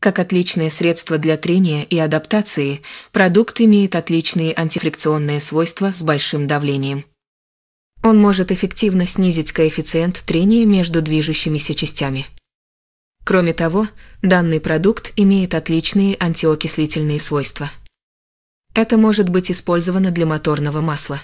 Как отличное средство для трения и адаптации, продукт имеет отличные антифрикционные свойства с большим давлением. Он может эффективно снизить коэффициент трения между движущимися частями. Кроме того, данный продукт имеет отличные антиокислительные свойства. Это может быть использовано для моторного масла.